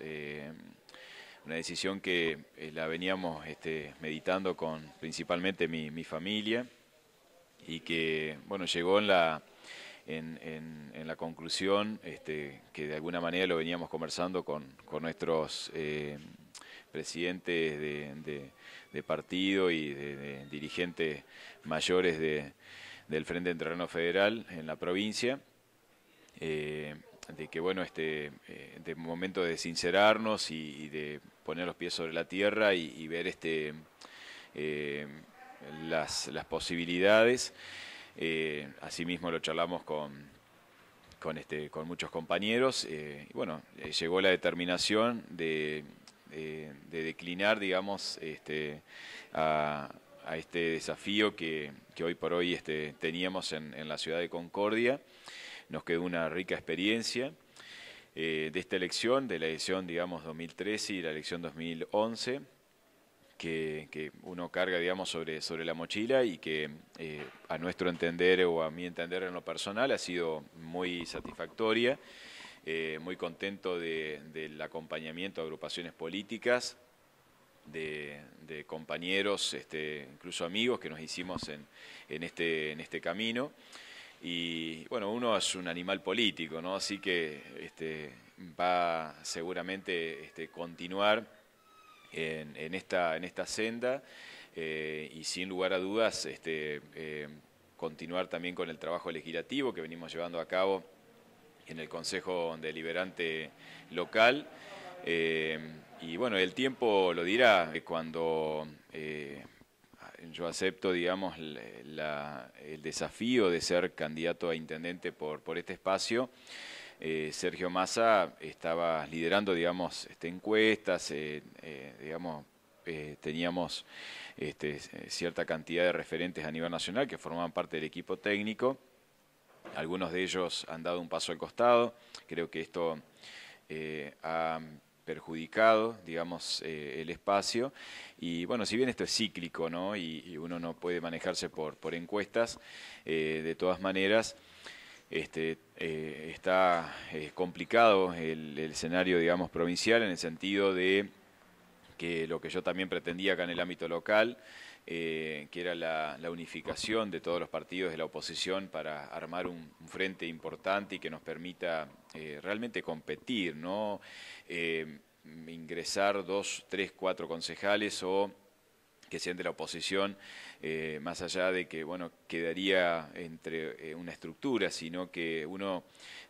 Em, una decisión que eh, la veníamos este, meditando con principalmente mi, familia y que bueno llegó en la, en, la conclusión este, que de alguna manera lo veníamos conversando con, con nuestros em, presidentes de, partido y dirigentes mayores del Frente Entrerreno Federal en la provincia eh, de que bueno, este eh, momento de sincerarnos y, de poner los pies sobre la tierra y, ver este eh, las, las, posibilidades. Eh, asimismo lo charlamos con, este, con muchos compañeros. y bueno, llegó la determinación de, declinar, digamos, este, a, este desafío que, hoy por hoy este, teníamos en, en la ciudad de Concordia nos quedó una rica experiencia eh, de esta elección, de la elección, digamos, 2013 y la elección 2011, que, uno carga, digamos, sobre, sobre la mochila y que eh, a nuestro entender o a mi entender en lo personal ha sido muy satisfactoria. Eh, muy contento del acompañamiento a agrupaciones políticas, de, compañeros, este, incluso amigos que nos hicimos en, este, en este camino. Y bueno, uno es un animal político, ¿no? Así que este, va seguramente este, continuar en, esta, en esta senda eh, y sin lugar a dudas este, eh, continuar también con el trabajo legislativo que venimos llevando a cabo en el Consejo Deliberante Local. Eh, y bueno, el tiempo lo dirá cuando yo acepto, digamos, el desafío de ser candidato a intendente por, por este espacio. Eh, Sergio Massa estaba liderando, digamos, este, encuestas, eh, eh, digamos, teníamos este, cierta cantidad de referentes a nivel nacional que formaban parte del equipo técnico. Algunos de ellos han dado un paso al costado. Creo que esto ha perjudicado, digamos, eh, el espacio. Y bueno, si bien esto es cíclico, ¿no? Y, uno no puede manejarse por, encuestas, eh, de todas maneras, este, eh, está complicado el, el escenario, digamos, provincial en el sentido de que lo que yo también pretendía acá en el ámbito local, eh, que era la, unificación de todos los partidos de la oposición para armar un, frente importante y que nos permita eh, realmente competir, ¿no? Eh, ingresar dos, tres, cuatro concejales o que sean de la oposición, más allá de que bueno quedaría entre una estructura, sino que uno,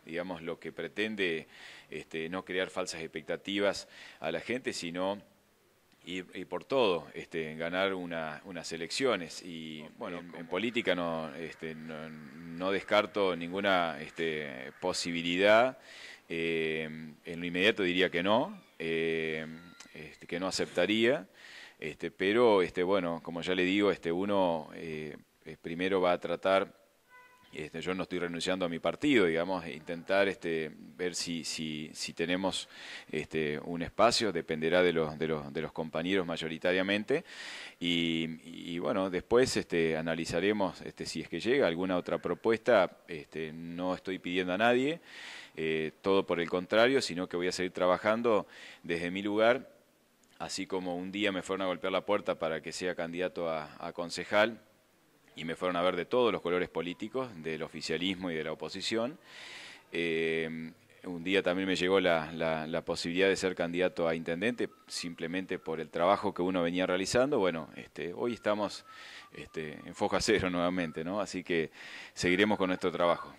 digamos, lo que pretende este, no crear falsas expectativas a la gente, sino y, por todo, este, ganar unas elecciones. Y bueno, en, política este, no, descarto ninguna este, posibilidad. Eh, en lo inmediato diría que no, eh, este, que no aceptaría. Este, pero este, bueno, como ya le digo, este, uno eh, primero va a tratar este, yo no estoy renunciando a mi partido, digamos, intentar este, ver si, tenemos este, un espacio, dependerá de los, compañeros mayoritariamente. Y, bueno, después analizaremos si es que llega alguna otra propuesta, no estoy pidiendo a nadie, eh, todo por el contrario, sino que voy a seguir trabajando desde mi lugar. Así como un día me fueron a golpear la puerta para que sea candidato a concejal, y me fueron a ver de todos los colores políticos, del oficialismo y de la oposición. Eh, un día también me llegó la, la, posibilidad de ser candidato a intendente simplemente por el trabajo que uno venía realizando. Bueno, este, hoy estamos este, en foja cero nuevamente, ¿no? Así que seguiremos con nuestro trabajo.